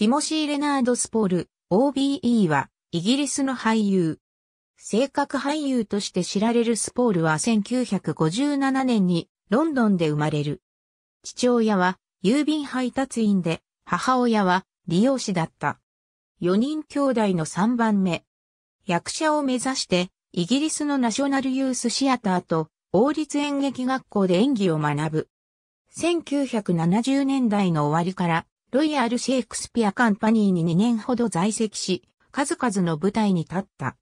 ティモシー・レナード・スポール、OBE は、イギリスの俳優。性格俳優として知られるスポールは1957年にロンドンで生まれる。父親は郵便配達員で、母親は利用士だった。4人兄弟の3番目。役者を目指して、イギリスのナショナルユースシアターと王立演劇学校で演技を学ぶ。1970年代の終わりからロイヤル・シェイクスピア・カンパニーに2年ほど在籍し、数々の舞台に立った。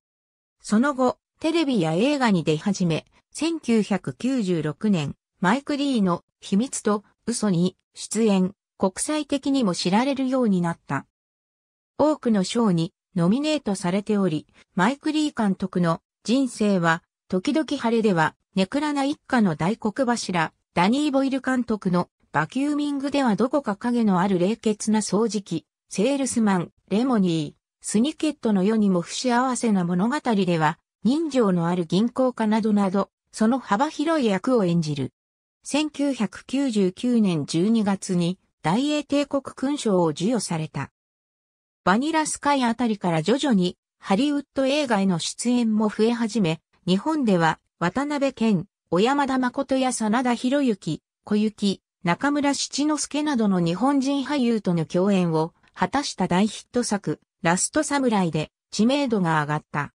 その後、テレビや映画に出始め、1996年、マイク・リーの秘密と嘘に出演、国際的にも知られるようになった。多くの賞にノミネートされており、マイク・リー監督の人生は、時々晴れでは、ネクラナ一家の大黒柱、ダニー・ボイル監督のバキューミングではどこか影のある冷血な掃除機、セールスマン、レモニー、スニケットの世にも不幸せな物語では、人情のある銀行家などなど、その幅広い役を演じる。1999年12月に大英帝国勲章を授与された。バニラスカイあたりから徐々にハリウッド映画への出演も増え始め、日本では渡辺謙、小山田誠や真田広之、小雪、中村七之助などの日本人俳優との共演を果たした大ヒット作、ラストサムライで知名度が上がった。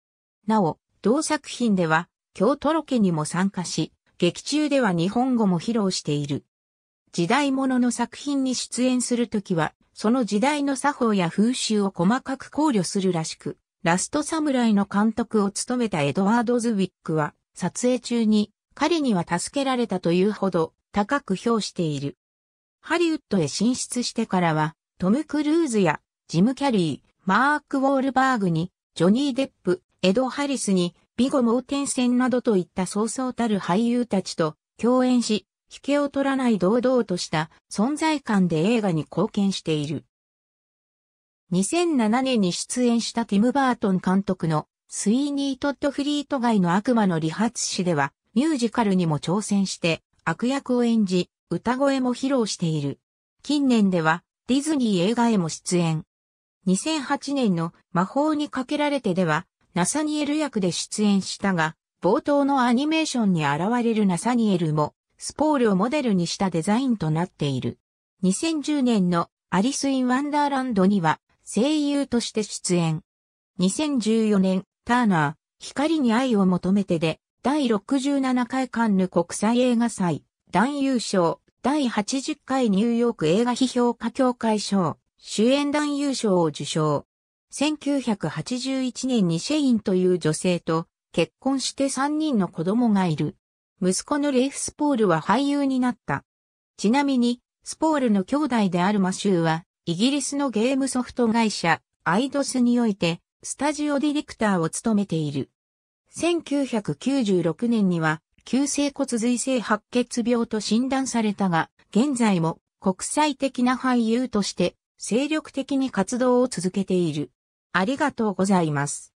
なお、同作品では、京都ロケにも参加し、劇中では日本語も披露している。時代物の作品に出演するときは、その時代の作法や風習を細かく考慮するらしく、ラストサムライの監督を務めたエドワード・ズウィックは、撮影中に彼には助けられたというほど高く評している。ハリウッドへ進出してからは、トム・クルーズやジム・キャリー、マーク・ウォールバーグに、ジョニー・デップ、エド・ハリスに、ビゴ・モーテンセンなどといったそうそうたる俳優たちと共演し、引けを取らない堂々とした存在感で映画に貢献している。2007年に出演したティム・バートン監督のスイーニー・トッド・フリート街の悪魔の理髪師では、ミュージカルにも挑戦して悪役を演じ、歌声も披露している。近年ではディズニー映画へも出演。2008年の魔法にかけられてでは、ナサニエル役で出演したが、冒頭のアニメーションに現れるナサニエルも、スポールをモデルにしたデザインとなっている。2010年のアリス・イン・ワンダーランドには声優として出演。2014年、ターナー、光に愛を求めてで第67回カンヌ国際映画祭、男優賞、第80回ニューヨーク映画批評家協会賞、主演男優賞を受賞。1981年にシェインという女性と結婚して3人の子供がいる。息子のレイフ・スポールは俳優になった。ちなみに、スポールの兄弟であるマシューは、イギリスのゲームソフト会社、アイドスにおいて、スタジオディレクターを務めている。1996年には、急性骨髄性白血病と診断されたが、現在も国際的な俳優として精力的に活動を続けている。ありがとうございます。